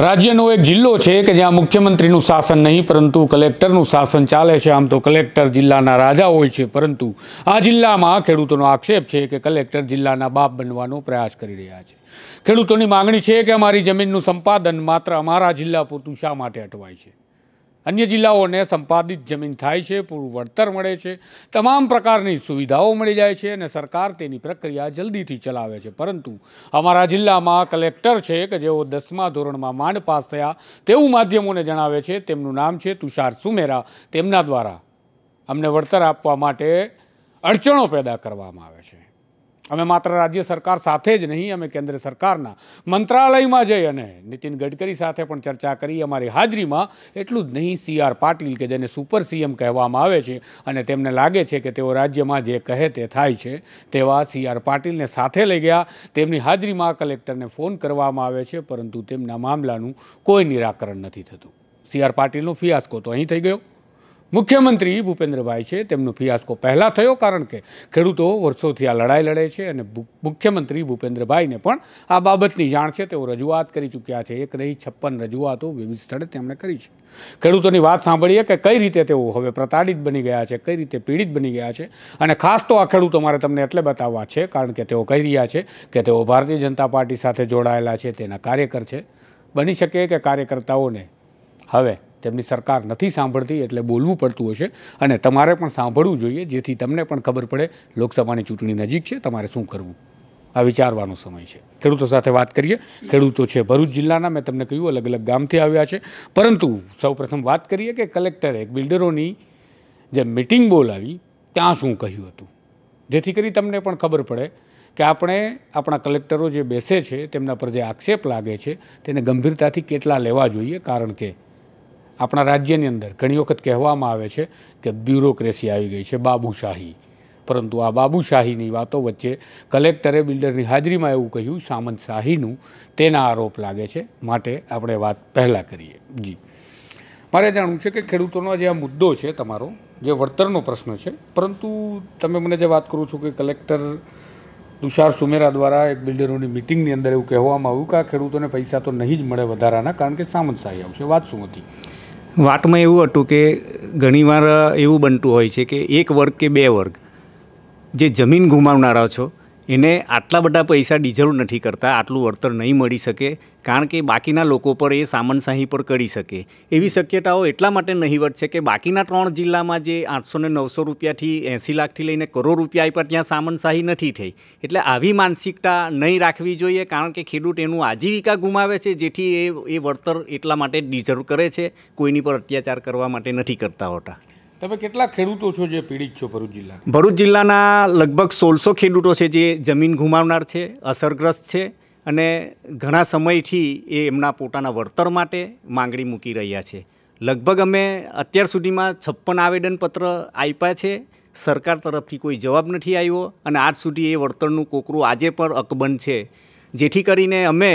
રાજ્યનો એક જિલ્લો છે કે જ્યાં મુખ્યમંત્રીનું શાસન નહીં પરંતુ કલેક્ટરનું શાસન ચાલે છે આમ તો કલેક્ટર જિલ્લાના રાજા હોય છે પરંતુ આ જિલ્લામાં ખેડૂતોનો આક્ષેપ છે કે કલેક્ટર જિલ્લાના બાપ બનવાનો પ્રયાસ કરી રહ્યા છે ખેડૂતોની માંગણી છે કે અમારી જમીનનું સંપાદન માત્ર અમારા જિલ્લા પૂરતું શા માટે અટવાય છે અન્ય જિલ્લાઓને સંપાદિત જમીન થાય છે પૂરું વળતર મળે છે તમામ પ્રકારની સુવિધાઓ મળી જાય છે અને સરકાર તેની પ્રક્રિયા જલ્દીથી ચલાવે છે પરંતુ અમારા જિલ્લામાં કલેક્ટર છે કે જેઓ દસમા ધોરણમાં માંડ પાસ થયા તેવું માધ્યમોને જણાવે છે તેમનું નામ છે તુષાર સુમેરા તેમના દ્વારા અમને વળતર આપવા માટે અડચણો પેદા કરવામાં આવે છે અમે માત્ર રાજ્ય સરકાર સાથે જ નહીં અમે કેન્દ્ર સરકારના મંત્રાલયમાં જઈ અને નીતિન ગડકરી સાથે પણ ચર્ચા કરી અમારી હાજરીમાં એટલું જ નહીં સી આર પાટીલ કે જેને સુપર સીએમ કહેવામાં આવે છે અને તેમને લાગે છે કે તેઓ રાજ્યમાં જે કહે તે થાય છે તેવા સી આર પાટીલને સાથે લઈ ગયા તેમની હાજરીમાં કલેક્ટરને ફોન કરવામાં આવે છે પરંતુ તેમના મામલાનું કોઈ નિરાકરણ નથી થતું સી આર પાટીલનો ફિયાસ્કો તો અહીં થઈ ગયો મુખ્યમંત્રી ભૂપેન્દ્રભાઈ છે તેમનો ફિયાસ્કો પહેલાં થયો કારણ કે ખેડૂતો વર્ષોથી આ લડાઈ લડે છે અને મુખ્યમંત્રી ભૂપેન્દ્રભાઈને પણ આ બાબતની જાણ છે તેઓ રજૂઆત કરી ચૂક્યા છે એક રહી છપ્પન રજૂઆતો વિવિધ સ્થળે તેમણે કરી છે ખેડૂતોની વાત સાંભળીએ કે કઈ રીતે તેઓ હવે પ્રતાડિત બની ગયા છે કઈ રીતે પીડિત બની ગયા છે અને ખાસ તો આ ખેડૂતો મારે તમને એટલે બતાવવા છે કારણ કે તેઓ કહી રહ્યા છે કે તેઓ ભારતીય જનતા પાર્ટી સાથે જોડાયેલા છે તેના કાર્યકર છે બની શકે કે કાર્યકર્તાઓને હવે તેમની સરકાર નથી સાંભળતી એટલે બોલવું પડતું હશે અને તમારે પણ સાંભળવું જોઈએ જેથી તમને પણ ખબર પડે લોકસભાની ચૂંટણી નજીક છે તમારે શું કરવું આ વિચારવાનો સમય છે ખેડૂતો સાથે વાત કરીએ ખેડૂતો છે ભરૂચ જિલ્લાના મેં તમને કહ્યું અલગ અલગ ગામથી આવ્યા છે પરંતુ સૌપ્રથમ વાત કરીએ કે કલેક્ટરે બિલ્ડરોની જે મિટિંગ બોલાવી ત્યાં શું કહ્યું હતું જેથી કરી તમને પણ ખબર પડે કે આપણે આપણા કલેક્ટરો જે બેસે છે તેમના પર જે આક્ષેપ લાગે છે તેને ગંભીરતાથી કેટલા લેવા જોઈએ કારણ કે આપણા રાજ્યની અંદર ઘણી વખત કહેવામાં આવે છે કે બ્યુરોક્રેસી આવી ગઈ છે બાબુશાહી પરંતુ આ બાબુશાહીની વાતો વચ્ચે કલેક્ટરે બિલ્ડરની હાજરીમાં એવું કહ્યું સામંતશાહીનું તેના આરોપ લાગે છે માટે આપણે વાત પહેલાં કરીએ જી મારે જાણવું છે કે ખેડૂતોનો જે આ મુદ્દો છે તમારો જે વળતરનો પ્રશ્ન છે પરંતુ તમે મને જે વાત કરો છો કે કલેક્ટર તુષાર સુમેરા દ્વારા એક બિલ્ડરોની મિટિંગની અંદર એવું કહેવામાં આવ્યું કે આ ખેડૂતોને પૈસા તો નહીં જ મળે વધારાના કારણ કે સામંતશાહી આવશે વાત શું હતી વાતમાં એવું હતું કે ઘણીવાર એવું બનતું હોય છે કે એક વર્ગ કે બે વર્ગ જે જમીન ગુમાવનારા છો એને આટલા બધા પૈસા ડિઝર્વ નથી કરતા આટલું વળતર નહીં મળી શકે કારણ કે બાકીના લોકો પર એ સામનશાહી પર કરી શકે એવી શક્યતાઓ એટલા માટે નહીવટ છે કે બાકીના ત્રણ જિલ્લામાં જે આઠસો ને નવસો રૂપિયાથી એંસી લાખથી લઈને કરોડ રૂપિયા આપ્યા ત્યાં સામનશાહી નથી થઈ એટલે આવી માનસિકતા નહીં રાખવી જોઈએ કારણ કે ખેડૂત એનું આજીવિકા ગુમાવે છે જેથી એ એ વળતર એટલા માટે ડિઝર્વ કરે છે કોઈની પર અત્યાચાર કરવા માટે નથી કરતા હોતા તમે કેટલા ખેડૂતો છો જે પીડિત છો ભરૂચ જિલ્લા ભરૂચ જિલ્લાના લગભગ સોળસો ખેડૂતો છે જે જમીન ગુમાવનાર છે અસરગ્રસ્ત છે અને ઘણા સમયથી એ એમના પોતાના વળતર માટે માંગણી મૂકી રહ્યા છે લગભગ અમે અત્યાર સુધીમાં છપ્પન આવેદનપત્ર આપ્યા છે સરકાર તરફથી કોઈ જવાબ નથી આવ્યો અને આજ સુધી એ વળતરનું કોકરું આજે પણ અકબંધ છે જેથી કરીને અમે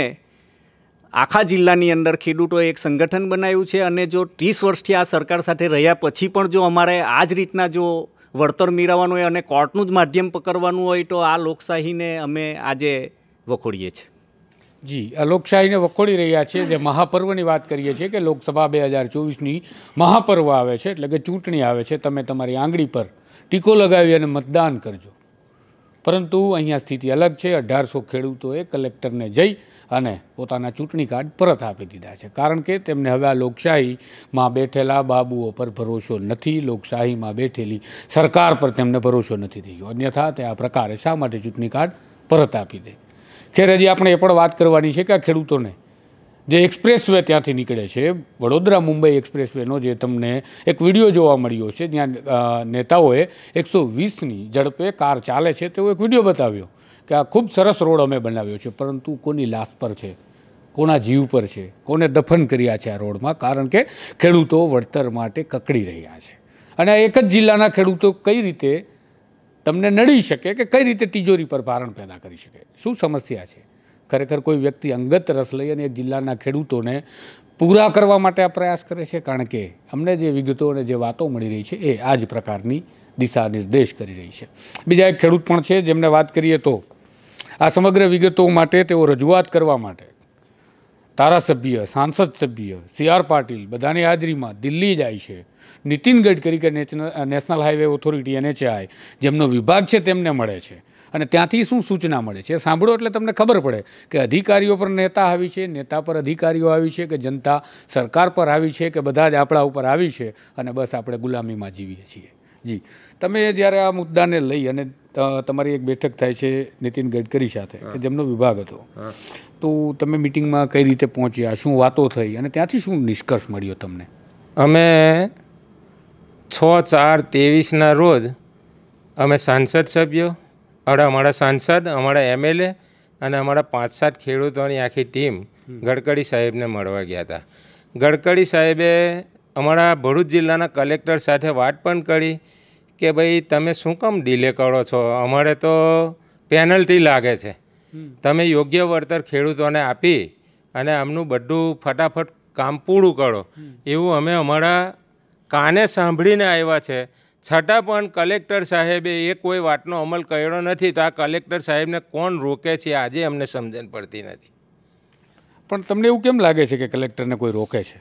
આખા જિલ્લાની અંદર ખેડૂતોએ એક સંગઠન બનાવ્યું છે અને જો ત્રીસ વર્ષથી આ સરકાર સાથે રહ્યા પછી પણ જો અમારે આ જ રીતના જો વળતર મેળવવાનું હોય અને કોર્ટનું જ માધ્યમ પકડવાનું હોય તો આ લોકશાહીને અમે આજે વખોડીએ છીએ જી આ લોકશાહીને વખોડી રહ્યા છે જે મહાપર્વની વાત કરીએ છીએ કે લોકસભા બે હજાર ચોવીસની મહાપર્વ આવે છે એટલે કે ચૂંટણી આવે છે તમે તમારી આંગળી પર ટીકો લગાવી અને મતદાન કરજો પરંતુ અહીંયા સ્થિતિ અલગ છે અઢારસો ખેડૂતોએ કલેક્ટરને જઈ અને પોતાના ચૂંટણી કાર્ડ પરત આપી દીધા છે કારણ કે તેમને હવે આ લોકશાહીમાં બેઠેલા બાબુઓ પર ભરોસો નથી લોકશાહીમાં બેઠેલી સરકાર પર તેમને ભરોસો નથી રહ્યો અન્યથા તે આ પ્રકારે શા માટે ચૂંટણી કાર્ડ પરત આપી દે ખેર હજી આપણે એ પણ વાત કરવાની છે કે આ ખેડૂતોને જે એક્સપ્રેસ વે ત્યાંથી નીકળે છે વડોદરા મુંબઈ એક્સપ્રેસ વેનો જે તમને એક વિડીયો જોવા મળ્યો છે જ્યાં નેતાઓએ એકસો વીસની ઝડપે કાર ચાલે છે તેવો એક વિડીયો બતાવ્યો કે આ ખૂબ સરસ રોડ અમે બનાવ્યો છે પરંતુ કોની લાશ પર છે કોના જીવ પર છે કોને દફન કર્યા છે આ રોડમાં કારણ કે ખેડૂતો વળતર માટે કકડી રહ્યા છે અને એક જ જિલ્લાના ખેડૂતો કઈ રીતે તમને નડી શકે કે કઈ રીતે તિજોરી પર ભારણ પેદા કરી શકે શું સમસ્યા છે ખરેખર કોઈ વ્યક્તિ અંગત રસ લઈ અને એક જિલ્લાના ખેડૂતોને પૂરા કરવા માટે આ પ્રયાસ કરે છે કારણ કે અમને જે વિગતો અને જે વાતો મળી રહી છે એ આ જ પ્રકારની દિશા નિર્દેશ કરી રહી છે બીજા એક ખેડૂત પણ છે જેમને વાત કરીએ તો આ સમગ્ર વિગતો માટે તેઓ રજૂઆત કરવા માટે ધારાસભ્ય સાંસદ સભ્ય સી આર પાટીલ બધાની હાજરીમાં દિલ્હી જાય છે નીતિન ગડકરી કે નેશનલ હાઈવે ઓથોરિટી એનએચઆઈ જેમનો વિભાગ છે તેમને મળે છે અને ત્યાંથી શું સૂચના મળે છે સાંભળો એટલે તમને ખબર પડે કે અધિકારીઓ પર નેતા આવી છે નેતા પર અધિકારીઓ આવી છે કે જનતા સરકાર પર આવી છે કે બધા જ આપણા ઉપર આવી છે અને બસ આપણે ગુલામીમાં જીવીએ છીએ જી તમે જ્યારે આ મુદ્દાને લઈ અને તમારી એક બેઠક થાય છે નીતિન ગડકરી સાથે કે જેમનો વિભાગ હતો તો તમે મિટિંગમાં કઈ રીતે પહોંચ્યા શું વાતો થઈ અને ત્યાંથી શું નિષ્કર્ષ મળ્યો તમને અમે છ ચાર ત્રેવીસના રોજ અમે સાંસદ સભ્યો હવે અમારા સાંસદ અમારા એમએલએ અને અમારા પાંચ સાત ખેડૂતોની આખી ટીમ ગડકડી સાહેબને મળવા ગયા હતા ગડકડી સાહેબે અમારા ભરૂચ જિલ્લાના કલેક્ટર સાથે વાત પણ કરી કે ભાઈ તમે શું કામ ડીલે કરો છો અમારે તો પેનલ્ટી લાગે છે તમે યોગ્ય વળતર ખેડૂતોને આપી અને આમનું બધું ફટાફટ કામ પૂરું કરો એવું અમે અમારા કાને સાંભળીને આવ્યા છે છતાં પણ કલેક્ટર સાહેબે એ કોઈ વાતનો અમલ કર્યો નથી તો આ કલેક્ટર સાહેબને કોણ રોકે છે આજે અમને સમજણ પડતી નથી પણ તમને એવું કેમ લાગે છે કે કલેક્ટરને કોઈ રોકે છે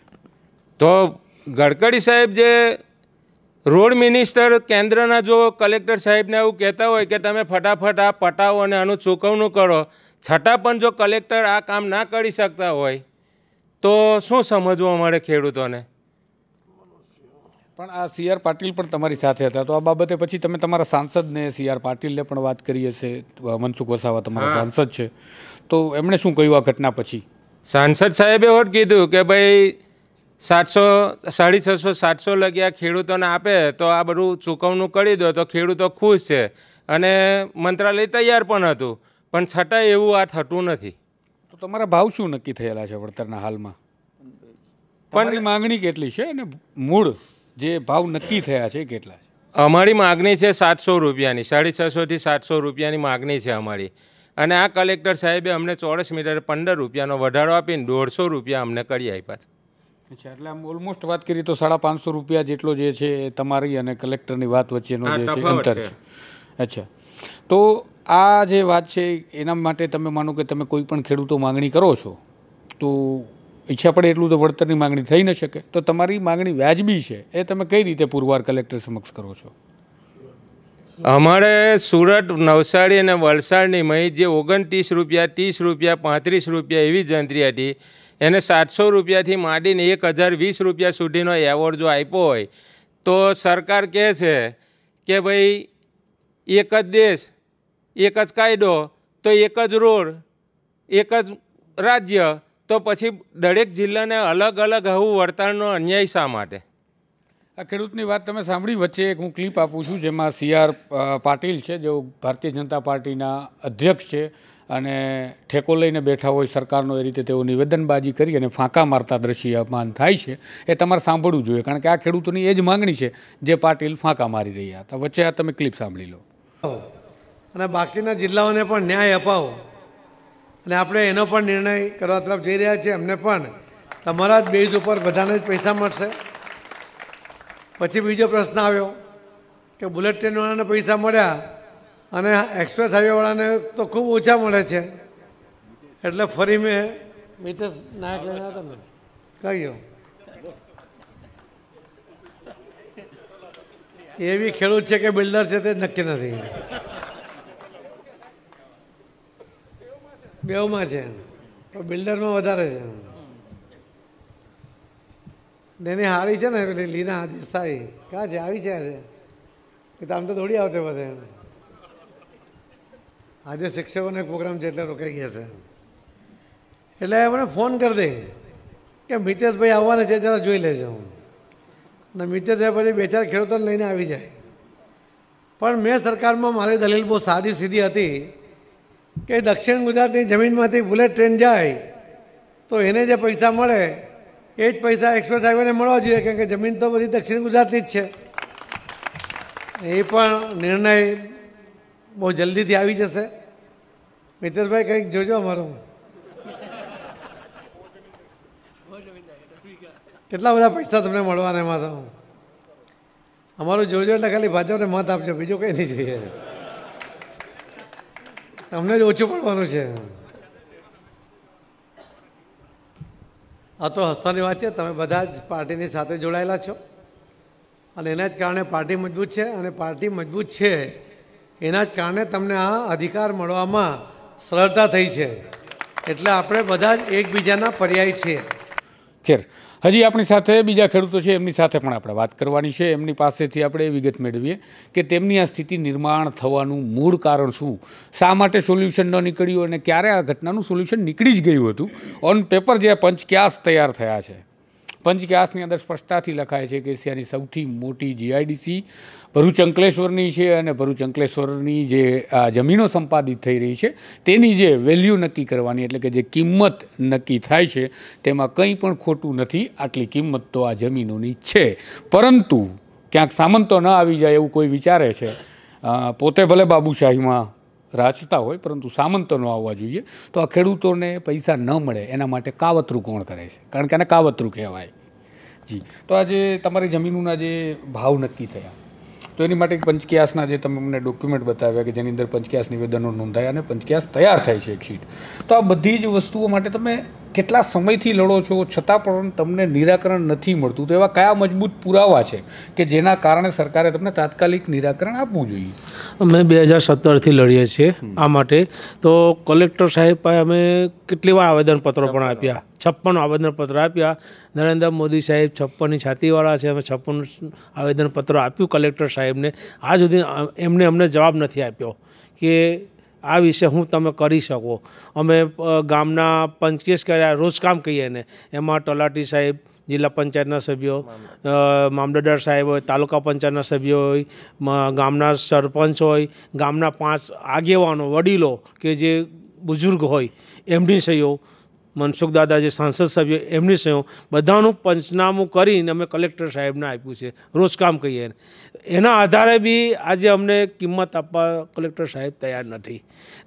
તો ગડકરી સાહેબ જે રોડ મિનિસ્ટર કેન્દ્રના જો કલેક્ટર સાહેબને એવું કહેતા હોય કે તમે ફટાફટ આ પટાવો અને આનું ચૂકવણું કરો છતાં પણ જો કલેક્ટર આ કામ ના કરી શકતા હોય તો શું સમજવું અમારે ખેડૂતોને પણ આ સી આર પાટીલ પણ તમારી સાથે હતા તો આ બાબતે પછી તમે તમારા સાંસદને સી આર પાટીલને પણ વાત કરીએ છે મનસુખ વસાવા તમારા સાંસદ છે તો એમણે શું કહ્યું આ ઘટના પછી સાંસદ સાહેબે હોટ કીધું કે ભાઈ સાતસો સાડી છસો સાતસો લગ્યા ખેડૂતોને આપે તો આ બધું ચૂકવણું કરી દો તો ખેડૂતો ખુશ છે અને મંત્રાલય તૈયાર પણ હતું પણ છતાં એવું આ થતું નથી તો તમારા ભાવ શું નક્કી થયેલા છે વળતરના હાલમાં પણ માંગણી કેટલી છે અને મૂળ જે ભાવ નક્કી થયા છે કેટલા અમારી માગણી છે સાતસો રૂપિયાની સાડી છસોથી સાતસો રૂપિયાની માગણી છે અમારી અને આ કલેક્ટર સાહેબે અમને ચોરસ મીટર પંદર રૂપિયાનો વધારો આપીને દોઢસો રૂપિયા અમને કરી આપ્યા છે અચ્છા એટલે આમ ઓલમોસ્ટ વાત કરીએ તો સાડા પાંચસો રૂપિયા જેટલો જે છે એ તમારી અને કલેક્ટરની વાત વચ્ચેનો જે છે અંતર છે અચ્છા તો આ જે વાત છે એના માટે તમે માનો કે તમે કોઈ પણ ખેડૂતો માગણી કરો છો તો ઈચ્છા પડે એટલું તો વળતરની માગણી થઈ ન શકે તો તમારી માગણી વ્યાજબી છે એ તમે કઈ રીતે પુરવાર કલેક્ટર સમક્ષ કરો છો અમારે સુરત નવસારી અને વલસાડની મહી જે ઓગણત્રીસ રૂપિયા ત્રીસ રૂપિયા પાંત્રીસ રૂપિયા એવી જંત્રી હતી એને સાતસો રૂપિયાથી માંડીને એક હજાર વીસ રૂપિયા સુધીનો એવોર્ડ જો આપ્યો હોય તો સરકાર કહે છે કે ભાઈ એક જ દેશ એક જ કાયદો તો એક જ રોડ એક જ રાજ્ય તો પછી દરેક જિલ્લાને અલગ અલગ આવું વળતરનો અન્યાય શા માટે આ ખેડૂતની વાત તમે સાંભળી વચ્ચે એક હું ક્લિપ આપું છું જેમાં સી આર પાટીલ છે જેઓ ભારતીય જનતા પાર્ટીના અધ્યક્ષ છે અને ઠેકો લઈને બેઠા હોય સરકારનો એ રીતે તેઓ નિવેદનબાજી કરી અને ફાંકા મારતા દ્રશ્ય અપમાન થાય છે એ તમારે સાંભળવું જોઈએ કારણ કે આ ખેડૂતોની એ જ માગણી છે જે પાટીલ ફાંકા મારી રહ્યા હતા વચ્ચે આ તમે ક્લિપ સાંભળી લો અને બાકીના જિલ્લાઓને પણ ન્યાય અપાવો અને આપણે એનો પણ નિર્ણય કરવા તરફ જઈ રહ્યા છીએ અમને પણ તમારા જ બેઝ ઉપર બધાને જ પૈસા મળશે પછી બીજો પ્રશ્ન આવ્યો કે બુલેટ ટ્રેનવાળાને પૈસા મળ્યા અને એક્સપ્રેસ હાઈવેવાળાને તો ખૂબ ઓછા મળે છે એટલે ફરી મેં મિતેશ નાયક લઈને હતા કહ્યું એવી ખેડૂત છે કે બિલ્ડર છે તે નક્કી નથી બેઉમાં છે પણ બિલ્ડરમાં વધારે છે એની હારી છે ને પેલી લીના દેસાઈ ક્યાં છે આવી છે આજે આમ તો દોડી આવતે બધે આજે શિક્ષકોને પ્રોગ્રામ છે એટલે રોકાઈ ગયા છે એટલે મને ફોન કરી દે કે મિતેશભાઈ આવવાના છે જરા જોઈ લેજો હું ને મિતેશભાઈ પછી બે ચાર ખેડૂતોને લઈને આવી જાય પણ મેં સરકારમાં મારી દલીલ બહુ સાદી સીધી હતી કે દક્ષિણ ગુજરાતની જમીનમાંથી બુલેટ ટ્રેન જાય તો એને જે પૈસા મળે એ જ પૈસા એક્સપ્રેસ હાઈવેને મળવા જોઈએ કેમ કે જમીન તો બધી દક્ષિણ ગુજરાતની જ છે એ પણ નિર્ણય બહુ જલ્દીથી આવી જશે મિતેશભાઈ કંઈક જોજો અમારું કેટલા બધા પૈસા તમને મળવાના એમાં તો અમારું જોજો એટલે ખાલી ભાજપને મત આપજો બીજું કંઈ નહીં જોઈએ તમને જ ઓછું પડવાનું છે આ તો હસવાની વાત છે તમે બધા જ પાર્ટીની સાથે જોડાયેલા છો અને એના જ કારણે પાર્ટી મજબૂત છે અને પાર્ટી મજબૂત છે એના જ કારણે તમને આ અધિકાર મળવામાં સરળતા થઈ છે એટલે આપણે બધા જ એકબીજાના પર્યાય છીએ ખેર હજી આપણી સાથે બીજા ખેડૂતો છે એમની સાથે પણ આપણે વાત કરવાની છે એમની પાસેથી આપણે વિગત મેળવીએ કે તેમની આ સ્થિતિ નિર્માણ થવાનું મૂળ કારણ શું શા માટે સોલ્યુશન ન નીકળ્યું અને ક્યારે આ ઘટનાનું સોલ્યુશન નીકળી જ ગયું હતું ઓન પેપર જે પંચક્યાસ તૈયાર થયા છે પંચગ્યાસની અંદર સ્પષ્ટતાથી લખાય છે કે એશિયાની સૌથી મોટી જીઆઈડીસી ભરૂચ અંકલેશ્વરની છે અને ભરૂચ અંકલેશ્વરની જે જમીનો સંપાદિત થઈ રહી છે તેની જે વેલ્યુ નક્કી કરવાની એટલે કે જે કિંમત નક્કી થાય છે તેમાં કંઈ પણ ખોટું નથી આટલી કિંમત તો આ જમીનોની છે પરંતુ ક્યાંક સામંતો ન આવી જાય એવું કોઈ વિચારે છે પોતે ભલે બાબુશાહીમાં રાચતા હોય પરંતુ સામંતો ન આવવા જોઈએ તો આ ખેડૂતોને પૈસા ન મળે એના માટે કાવતરું કોણ કરે છે કારણ કે આને કાવતરું કહેવાય જી તો આજે તમારી જમીનના જે ભાવ નક્કી થયા તો એની માટે પંચક્યાસના જે તમે મને ડોક્યુમેન્ટ બતાવ્યા કે જેની અંદર પંચક્યાસ નિવેદનો નોંધાયા અને પંચક્યાસ તૈયાર થાય છે એક શીટ તો આ બધી જ વસ્તુઓ માટે તમે કેટલા સમયથી લડો છો છતાં પણ તમને નિરાકરણ નથી મળતું તો એવા કયા મજબૂત પુરાવા છે કે જેના કારણે સરકારે તમને તાત્કાલિક નિરાકરણ આપવું જોઈએ અમે બે હજાર સત્તરથી લડીએ છીએ આ માટે તો કલેક્ટર સાહેબ પાસે અમે કેટલી વાર આવેદનપત્રો પણ આપ્યા છપ્પન આવેદનપત્ર આપ્યા નરેન્દ્ર મોદી સાહેબ છપ્પનની છાતીવાળા છે અમે છપ્પન આવેદનપત્ર આપ્યું કલેક્ટર સાહેબને આ સુધી એમને અમને જવાબ નથી આપ્યો કે આ વિશે હું તમે કરી શકો અમે ગામના પંચકેશ કર્યા રોજકામ કહીએ ને એમાં તલાટી સાહેબ જિલ્લા પંચાયતના સભ્યો મામલતદાર સાહેબ હોય તાલુકા પંચાયતના સભ્યો હોય ગામના સરપંચ હોય ગામના પાંચ આગેવાનો વડીલો કે જે બુઝુર્ગ હોય એમની સહીઓ મનસુખ દાદા જે સાંસદ સભ્ય એમની સહયો બધાનું પંચનામું કરીને અમે કલેક્ટર સાહેબને આપ્યું છે રોજ કામ કહીએ એના આધારે બી આજે અમને કિંમત આપવા કલેક્ટર સાહેબ તૈયાર નથી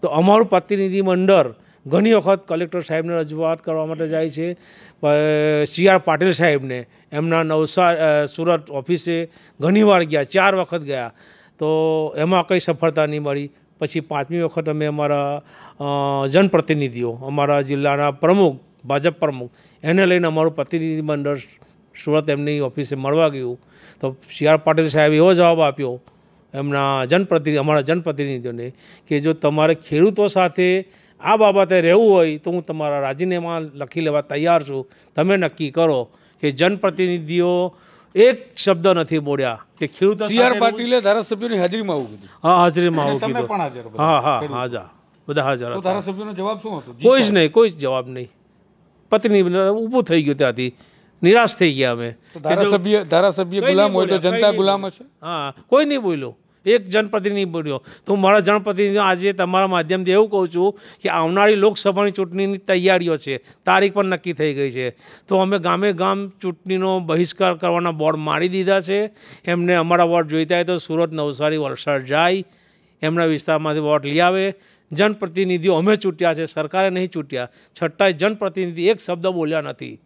તો અમારું પ્રતિનિધિમંડળ ઘણી વખત કલેક્ટર સાહેબને રજૂઆત કરવા માટે જાય છે સી આર પાટીલ સાહેબને એમના નવસાર સુરત ઓફિસે ઘણીવાર ગયા ચાર વખત ગયા તો એમાં કંઈ સફળતા નહીં મળી પછી પાંચમી વખત અમે અમારા જનપ્રતિનિધિઓ અમારા જિલ્લાના પ્રમુખ ભાજપ પ્રમુખ એને લઈને અમારું પ્રતિનિધિમંડળ સુરત એમની ઓફિસે મળવા ગયું તો સી આર પાટીલ સાહેબ એવો જવાબ આપ્યો એમના જનપ્રતિનિધિ અમારા જનપ્રતિનિધિઓને કે જો તમારે ખેડૂતો સાથે આ બાબતે રહેવું હોય તો હું તમારા રાજીનામા લખી લેવા તૈયાર છું તમે નક્કી કરો કે જનપ્રતિનિધિઓ એક શબ્દ નથી બોલ્યા કે ખેડૂત સી આર પાટીલે ધારાસભ્યોની હાજરીમાં આવું કીધું હા હાજરીમાં આવું કીધું પણ હાજર હા હા હાજર બધા હાજર હતા ધારાસભ્યોનો જવાબ શું હતો કોઈ જ નહીં કોઈ જ જવાબ નહીં પત્ની ઊભું થઈ ગયું ત્યાંથી નિરાશ થઈ ગયા અમે ધારાસભ્ય ધારાસભ્ય ગુલામ હોય તો જનતા ગુલામ હશે હા કોઈ નહીં બોલ્યો એક જનપ્રતિનિધિ બોલ્યો તો હું મારા જનપ્રતિનિધિઓ આજે તમારા માધ્યમથી એવું કહું છું કે આવનારી લોકસભાની ચૂંટણીની તૈયારીઓ છે તારીખ પણ નક્કી થઈ ગઈ છે તો અમે ગામે ગામ ચૂંટણીનો બહિષ્કાર કરવાના બોર્ડ મારી દીધા છે એમને અમારા વોટ જોઈતા હોય તો સુરત નવસારી વલસાડ જાય એમના વિસ્તારમાંથી વોટ લઈ આવે જનપ્રતિનિધિઓ અમે ચૂંટ્યા છે સરકારે નહીં ચૂંટ્યા છતાંય જનપ્રતિનિધિ એક શબ્દ બોલ્યા નથી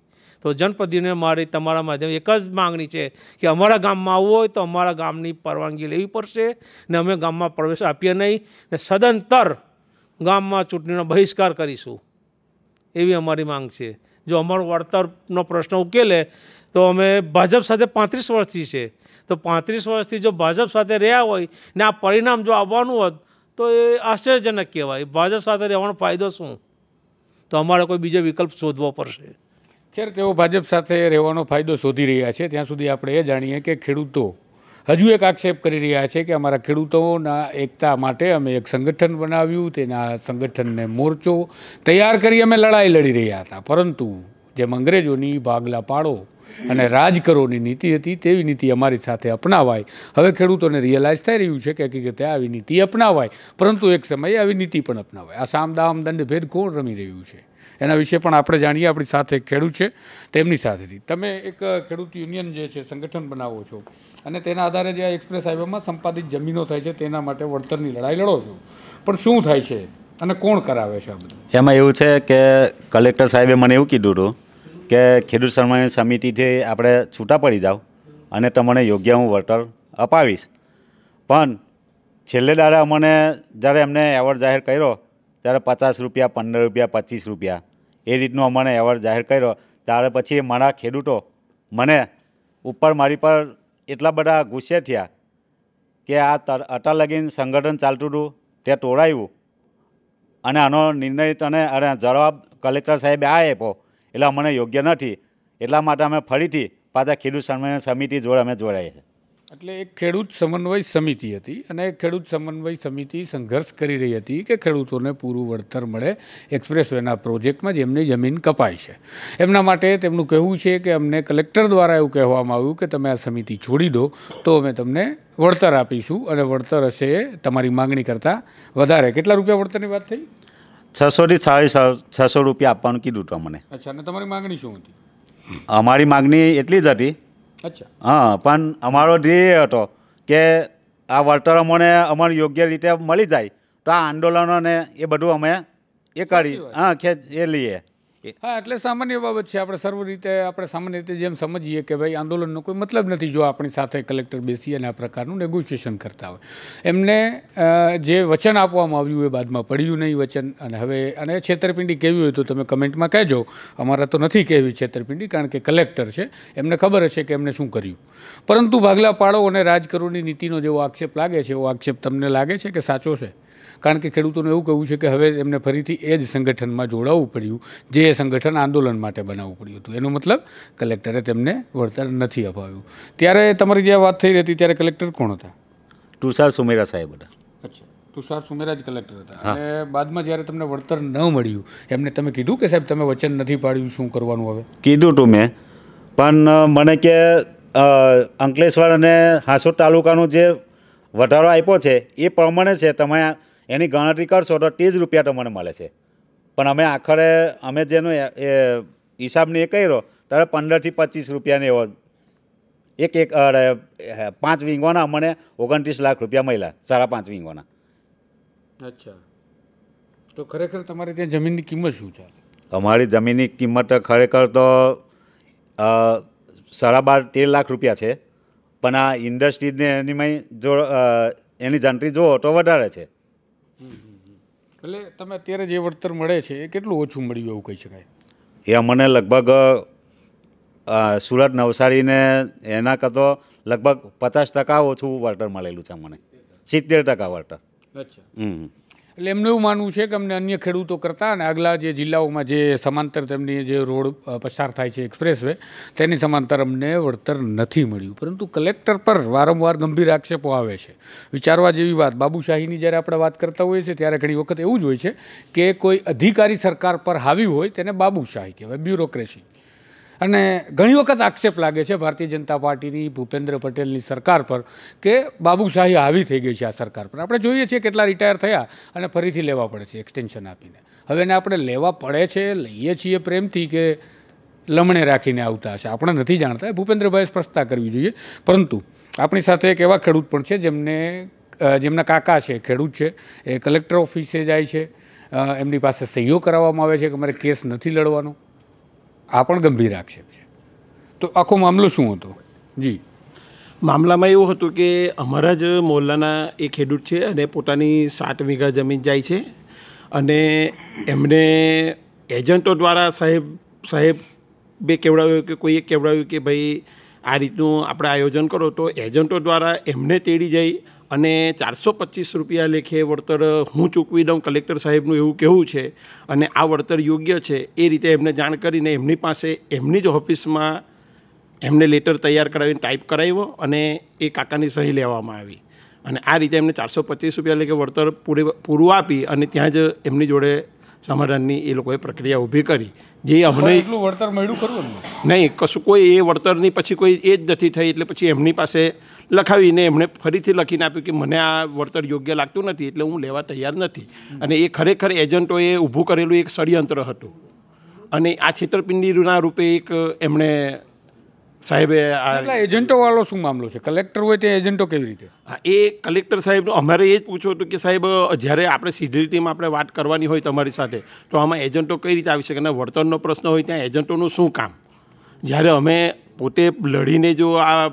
તો જનપ્રતિનિધિને મારી તમારા માધ્યમ એક જ માગણી છે કે અમારા ગામમાં આવવું હોય તો અમારા ગામની પરવાનગી લેવી પડશે ને અમે ગામમાં પ્રવેશ આપીએ નહીં ને સદંતર ગામમાં ચૂંટણીનો બહિષ્કાર કરીશું એવી અમારી માંગ છે જો અમારો વળતરનો પ્રશ્ન ઉકેલે તો અમે ભાજપ સાથે પાંત્રીસ વર્ષથી છે તો પાંત્રીસ વર્ષથી જો ભાજપ સાથે રહ્યા હોય ને આ પરિણામ જો આવવાનું હોત તો એ આશ્ચર્યજનક કહેવાય ભાજપ સાથે રહેવાનો ફાયદો શું તો અમારે કોઈ બીજો વિકલ્પ શોધવો પડશે ખેર તેઓ ભાજપ સાથે રહેવાનો ફાયદો શોધી રહ્યા છે ત્યાં સુધી આપણે એ જાણીએ કે ખેડૂતો હજુ એક આક્ષેપ કરી રહ્યા છે કે અમારા ખેડૂતોના એકતા માટે અમે એક સંગઠન બનાવ્યું તેના સંગઠનને મોરચો તૈયાર કરી અમે લડાઈ લડી રહ્યા હતા પરંતુ જેમ અંગ્રેજોની ભાગલા પાડો અને રાજ કરોની નીતિ હતી તેવી નીતિ અમારી સાથે અપનાવાય હવે ખેડૂતોને રિયલાઇઝ થઈ રહ્યું છે કે હકીકતે આવી નીતિ અપનાવાય પરંતુ એક સમયે આવી નીતિ પણ અપનાવાય આ સામદામ દંડ ભેદ કોણ રમી રહ્યું છે એના વિશે પણ આપણે જાણીએ આપણી સાથે ખેડૂત છે તેમની સાથેથી તમે એક ખેડૂત યુનિયન જે છે સંગઠન બનાવો છો અને તેના આધારે જે આ એક્સપ્રેસ હાઈવેમાં સંપાદિત જમીનો થાય છે તેના માટે વળતરની લડાઈ લડો છો પણ શું થાય છે અને કોણ કરાવે છે આ બધું એમાં એવું છે કે કલેક્ટર સાહેબે મને એવું કીધું હતું કે ખેડૂત સન્માન સમિતિથી આપણે છૂટા પડી જાઓ અને તમને યોગ્ય હું વળતર અપાવીશ પણ છેલ્લે દાડા અમને જ્યારે એમને એવોર્ડ જાહેર કર્યો ત્યારે પચાસ રૂપિયા પંદર રૂપિયા પચીસ રૂપિયા એ રીતનો અમને એવોર્ડ જાહેર કર્યો ત્યારે પછી મારા ખેડૂતો મને ઉપર મારી પર એટલા બધા ગુસ્સે થયા કે આ અટલ લગીન સંગઠન ચાલતું હતું તે તોડાયું અને આનો નિર્ણય તને અને જવાબ કલેક્ટર સાહેબે આ આપ્યો એટલે અમને યોગ્ય નથી એટલા માટે અમે ફરીથી પાછા ખેડૂત સન્માન સમિતિ જોડે અમે જોડાઈએ છે એટલે એક ખેડૂત સમન્વય સમિતિ હતી અને એક ખેડૂત સમન્વય સમિતિ સંઘર્ષ કરી રહી હતી કે ખેડૂતોને પૂરું વળતર મળે એક્સપ્રેસ વેના પ્રોજેક્ટમાં જેમની જમીન કપાય છે એમના માટે તેમનું કહેવું છે કે અમને કલેક્ટર દ્વારા એવું કહેવામાં આવ્યું કે તમે આ સમિતિ છોડી દો તો અમે તમને વળતર આપીશું અને વળતર હશે તમારી માગણી કરતાં વધારે કેટલા રૂપિયા વળતરની વાત થઈ છસોથી સાડી છસો રૂપિયા આપવાનું કીધું હતું મને અચ્છા અને તમારી માગણી શું હતી અમારી માગણી એટલી જ હતી અચ્છા હા પણ અમારો ધ્યેય હતો કે આ વળતર અમને અમારે યોગ્ય રીતે મળી જાય તો આ આંદોલનોને એ બધું અમે એ કરી હા ખેંચ એ લઈએ હા એટલે સામાન્ય બાબત છે આપણે સર્વ રીતે આપણે સામાન્ય રીતે જેમ સમજીએ કે ભાઈ આંદોલનનો કોઈ મતલબ નથી જો આપણી સાથે કલેક્ટર બેસી અને આ પ્રકારનું નેગોશિએશન કરતા હોય એમને જે વચન આપવામાં આવ્યું એ બાદમાં પડ્યું નહીં વચન અને હવે અને છેતરપિંડી કેવી હોય તો તમે કમેન્ટમાં કહેજો અમારા તો નથી કહેવી છેતરપિંડી કારણ કે કલેક્ટર છે એમને ખબર હશે કે એમને શું કર્યું પરંતુ ભાગલા પાડો અને રાજકરોની નીતિનો જેવો આક્ષેપ લાગે છે એવો આક્ષેપ તમને લાગે છે કે સાચો છે કારણ કે ખેડૂતોનું એવું કહેવું છે કે હવે એમને ફરીથી એ જ સંગઠનમાં જોડાવવું પડ્યું જે એ સંગઠન આંદોલન માટે બનાવવું પડ્યું હતું એનો મતલબ કલેક્ટરે તેમને વળતર નથી અપાવ્યું ત્યારે તમારી જે વાત થઈ હતી ત્યારે કલેક્ટર કોણ હતા તુષાર સુમેરા સાહેબ હતા અચ્છા તુષાર સુમેરા જ કલેક્ટર હતા અને બાદમાં જ્યારે તમને વળતર ન મળ્યું એમને તમે કીધું કે સાહેબ તમે વચન નથી પાડ્યું શું કરવાનું હવે કીધું હતું મેં પણ મને કે અંકલેશ્વર અને હાંસોદ તાલુકાનો જે વધારો આપ્યો છે એ પ્રમાણે છે તમે એની ગણતરી કરશો તો તે જ રૂપિયા તમને મળે છે પણ અમે આખરે અમે જેનો એ હિસાબને એ કર્યો ત્યારે પંદરથી પચીસ રૂપિયાને એવો એક એક પાંચ વિંગોના મને ઓગણત્રીસ લાખ રૂપિયા મળ્યા સાડા પાંચ વિંગોના અચ્છા તો ખરેખર તમારે ત્યાં જમીનની કિંમત શું છે અમારી જમીનની કિંમત ખરેખર તો સાડા બાર તેર લાખ રૂપિયા છે પણ આ ઇન્ડસ્ટ્રીને એની જો એની જંત્રી જુઓ તો વધારે છે એટલે તમે અત્યારે જે વળતર મળે છે એ કેટલું ઓછું મળ્યું એવું કહી શકાય એ મને લગભગ સુરત નવસારીને એના કરતાં લગભગ પચાસ ટકા ઓછું વળતર મળેલું છે મને સિત્તેર ટકા વળતર અચ્છા હમ એટલે એમનું એવું માનવું છે કે અમને અન્ય ખેડૂતો કરતાં અને આગલા જે જિલ્લાઓમાં જે સમાંતર તેમની જે રોડ પસાર થાય છે એક્સપ્રેસ વે તેની સમાંતર અમને વળતર નથી મળ્યું પરંતુ કલેક્ટર પર વારંવાર ગંભીર આક્ષેપો આવે છે વિચારવા જેવી વાત બાબુશાહીની જ્યારે આપણે વાત કરતા હોઈએ છીએ ત્યારે ઘણી વખત એવું જ હોય છે કે કોઈ અધિકારી સરકાર પર હાવી હોય તેને બાબુશાહી કહેવાય બ્યુરોક્રેસી અને ઘણી વખત આક્ષેપ લાગે છે ભારતીય જનતા પાર્ટીની ભૂપેન્દ્ર પટેલની સરકાર પર કે બાબુશાહી આવી થઈ ગઈ છે આ સરકાર પર આપણે જોઈએ છીએ કેટલા રિટાયર થયા અને ફરીથી લેવા પડે છે એક્સટેન્શન આપીને હવે એને આપણે લેવા પડે છે લઈએ છીએ પ્રેમથી કે લમણે રાખીને આવતા હશે આપણે નથી જાણતા ભૂપેન્દ્રભાઈએ સ્પષ્ટતા કરવી જોઈએ પરંતુ આપણી સાથે એક એવા ખેડૂત પણ છે જેમને જેમના કાકા છે ખેડૂત છે એ કલેક્ટર ઓફિસે જાય છે એમની પાસે સહીઓ કરાવવામાં આવે છે કે મારે કેસ નથી લડવાનો આ પણ ગંભીર આક્ષેપ છે તો આખો મામલો શું હતો જી મામલામાં એવું હતું કે અમારા જ મોહલ્લાના એ ખેડૂત છે અને પોતાની સાત વીઘા જમીન જાય છે અને એમને એજન્ટો દ્વારા સાહેબ સાહેબ બે કેવડાવ્યું કે કોઈએ કેવડાવ્યું કે ભાઈ આ રીતનું આપણે આયોજન કરો તો એજન્ટો દ્વારા એમને તેડી જઈ અને ચારસો પચીસ રૂપિયા લેખે વળતર હું ચૂકવી દઉં કલેક્ટર સાહેબનું એવું કહેવું છે અને આ વળતર યોગ્ય છે એ રીતે એમને જાણ કરીને એમની પાસે એમની જ ઓફિસમાં એમને લેટર તૈયાર કરાવીને ટાઈપ કરાવ્યો અને એ કાકાની સહી લેવામાં આવી અને આ રીતે એમને ચારસો પચીસ રૂપિયા લેખે વળતર પૂરે પૂરું આપી અને ત્યાં જ એમની જોડે સમાધાનની એ લોકોએ પ્રક્રિયા ઊભી કરી જે અમને એટલું વળતર મળ્યું ખરું નહીં કશું કોઈ એ વળતરની પછી કોઈ એ જ નથી થઈ એટલે પછી એમની પાસે લખાવીને એમણે ફરીથી લખીને આપ્યું કે મને આ વળતર યોગ્ય લાગતું નથી એટલે હું લેવા તૈયાર નથી અને એ ખરેખર એજન્ટોએ ઊભું કરેલું એક ષડયંત્ર હતું અને આ છેતરપિંડીના રૂપે એક એમણે સાહેબે આ એજન્ટો વાળો શું મામલો છે કલેક્ટર હોય તે એજન્ટો કેવી રીતે હા એ કલેક્ટર સાહેબ અમારે એ જ પૂછવું હતું કે સાહેબ જ્યારે આપણે સીધી ટીમમાં આપણે વાત કરવાની હોય તમારી સાથે તો આમાં એજન્ટો કઈ રીતે આવી શકે અને વળતરનો પ્રશ્ન હોય ત્યાં એજન્ટોનું શું કામ જ્યારે અમે પોતે લડીને જો આ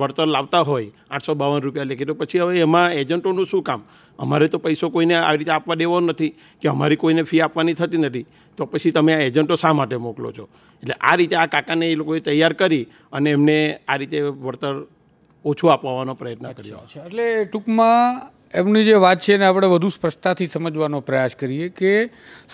વળતર લાવતા હોય આઠસો બાવન રૂપિયા લેખે તો પછી હવે એમાં એજન્ટોનું શું કામ અમારે તો પૈસો કોઈને આવી રીતે આપવા દેવો નથી કે અમારી કોઈને ફી આપવાની થતી નથી તો પછી તમે આ એજન્ટો શા માટે મોકલો છો એટલે આ રીતે આ કાકાને એ લોકોએ તૈયાર કરી અને એમને આ રીતે વળતર ઓછું આપવાનો પ્રયત્ન કર્યો છે એટલે ટૂંકમાં એમની જે વાત છે એને આપણે વધુ સ્પષ્ટતાથી સમજવાનો પ્રયાસ કરીએ કે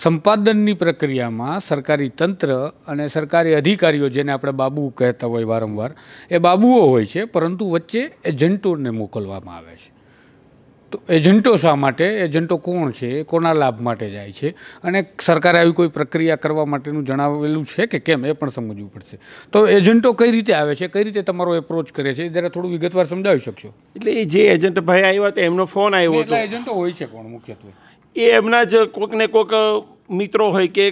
સંપાદનની પ્રક્રિયામાં સરકારી તંત્ર અને સરકારી અધિકારીઓ જેને આપણે બાબુ કહેતા હોય વારંવાર એ બાબુઓ હોય છે પરંતુ વચ્ચે એજન્ટોને મોકલવામાં આવે છે તો એજન્ટો શા માટે એજન્ટો કોણ છે કોના લાભ માટે જાય છે અને સરકારે આવી કોઈ પ્રક્રિયા કરવા માટેનું જણાવેલું છે કે કેમ એ પણ સમજવું પડશે તો એજન્ટો કઈ રીતે આવે છે કઈ રીતે તમારો એપ્રોચ કરે છે જરા થોડું વિગતવાર સમજાવી શકશો એટલે એ જે એજન્ટ ભાઈ આવ્યો હતો એમનો ફોન આવ્યો હતો એજન્ટો હોય છે કોણ મુખ્યત્વે એ એમના જ કોઈક ને કોઈક મિત્રો હોય કે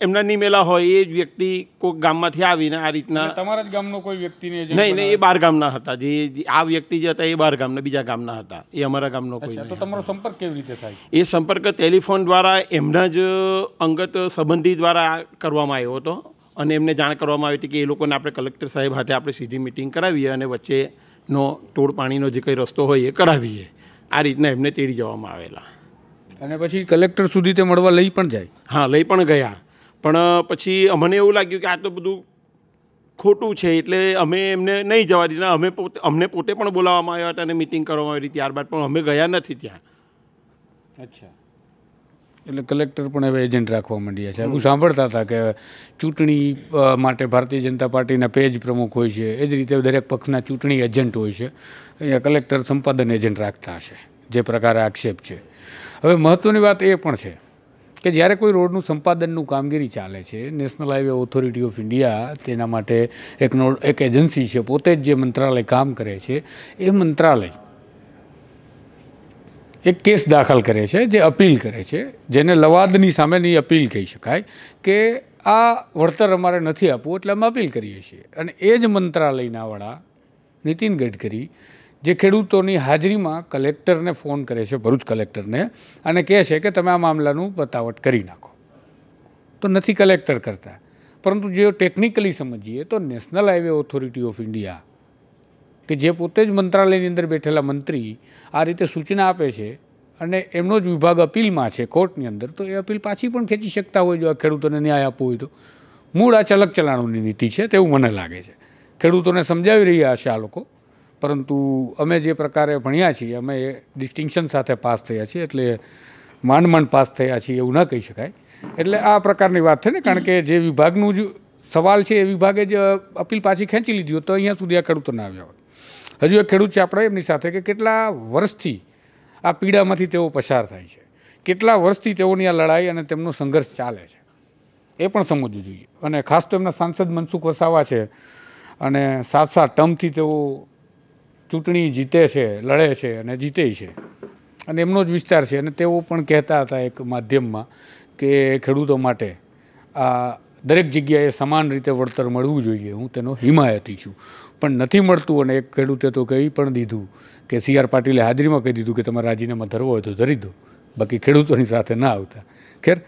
એમના મેલા હોય એ જ વ્યક્તિ કોઈ ગામમાંથી આવીને આ રીતના તમારા જ ગામનો કોઈ વ્યક્તિને નહીં નહીં એ બાર ગામના હતા જે આ વ્યક્તિ જે હતા એ બાર ગામના બીજા ગામના હતા એ અમારા ગામનો કોઈ તો તમારો સંપર્ક કેવી રીતે થાય એ સંપર્ક ટેલિફોન દ્વારા એમના જ અંગત સંબંધી દ્વારા કરવામાં આવ્યો હતો અને એમને જાણ કરવામાં આવી હતી કે એ લોકોને આપણે કલેક્ટર સાહેબ સાથે આપણે સીધી મિટિંગ કરાવીએ અને વચ્ચેનો તોડ પાણીનો જે કંઈ રસ્તો હોય એ કરાવીએ આ રીતના એમને તેડી જવામાં આવેલા અને પછી કલેક્ટર સુધી તે મળવા લઈ પણ જાય હા લઈ પણ ગયા પણ પછી અમને એવું લાગ્યું કે આ તો બધું ખોટું છે એટલે અમે એમને નહીં જવા દીધા અમે પોતે અમને પોતે પણ બોલાવવામાં આવ્યા હતા અને મિટિંગ કરવામાં આવી હતી ત્યારબાદ પણ અમે ગયા નથી ત્યાં અચ્છા એટલે કલેક્ટર પણ હવે એજન્ટ રાખવા માંડ્યા છે હું સાંભળતા હતા કે ચૂંટણી માટે ભારતીય જનતા પાર્ટીના પેજ પ્રમુખ હોય છે એ જ રીતે દરેક પક્ષના ચૂંટણી એજન્ટ હોય છે અહીંયા કલેક્ટર સંપાદન એજન્ટ રાખતા હશે જે પ્રકારે આક્ષેપ છે હવે મહત્ત્વની વાત એ પણ છે કે જ્યારે કોઈ રોડનું સંપાદનનું કામગીરી ચાલે છે national highway authority of India તેના માટે એક એક એજન્સી છે પોતે જ જે મંત્રાલય કામ કરે છે એ મંત્રાલય એક કેસ દાખલ કરે છે જે અપીલ કરે છે જેને લવાદની સામેની અપીલ કહી શકાય કે આ વળતર અમારે નથી આપવું એટલે અમે અપીલ કરીએ છીએ અને એ જ મંત્રાલયના વડા નીતિન ગડકરી જે ખેડૂતોની હાજરીમાં કલેક્ટરને ફોન કરે છે ભરૂચ કલેક્ટરને અને કહે છે કે તમે આ મામલાનું બતાવટ કરી નાખો તો નથી કલેક્ટર કરતા પરંતુ જે ટેકનિકલી સમજીએ તો national highway authority of India કે જે પોતે જ મંત્રાલયની અંદર બેઠેલા મંત્રી આ રીતે સૂચના આપે છે અને એમનો જ વિભાગ અપીલમાં છે કોર્ટની અંદર તો એ અપીલ પાછી પણ ખેંચી શકતા હોય જો આ ખેડૂતોને ન્યાય આપવો હોય તો મૂળ આ ચલક ચલાણોની નીતિ છે તેવું મને લાગે છે ખેડૂતોને સમજાવી રહ્યા હશે આ લોકો પરંતુ અમે જે પ્રકારે ભણ્યા છીએ અમે એ ડિસ્ટિંક્શન સાથે પાસ થયા છીએ એટલે માંડ માંડ પાસ થયા છીએ એવું ન કહી શકાય એટલે આ પ્રકારની વાત થઈ ને કારણ કે જે વિભાગનું જ સવાલ છે એ વિભાગે જ અપીલ પાછી ખેંચી લીધી હોત તો અહીંયા સુધી આ ખેડૂતો ના આવ્યા હોત હજુ એ ખેડૂત છે આપણે એમની સાથે કે કેટલા વર્ષથી આ પીડામાંથી તેઓ પસાર થાય છે કેટલા વર્ષથી તેઓની આ લડાઈ અને તેમનો સંઘર્ષ ચાલે છે એ પણ સમજવું જોઈએ અને ખાસ તો એમના સાંસદ મનસુખ વસાવા છે અને સાત સાત ટર્મથી તેઓ ચૂંટણી જીતે છે લડે છે અને જીતે છે અને એમનો જ વિસ્તાર છે અને તેઓ પણ કહેતા હતા એક માધ્યમમાં કે ખેડૂતો માટે આ દરેક જગ્યાએ સમાન રીતે વળતર મળવું જોઈએ હું તેનો હિમાયતી છું પણ નથી મળતું અને એક ખેડૂતે તો કહી પણ દીધું કે સી આર પાટીલે હાજરીમાં કહી દીધું કે તમારે રાજીનામા ધરવો હોય તો ધરી દો બાકી ખેડૂતોની સાથે ના આવતા ખેર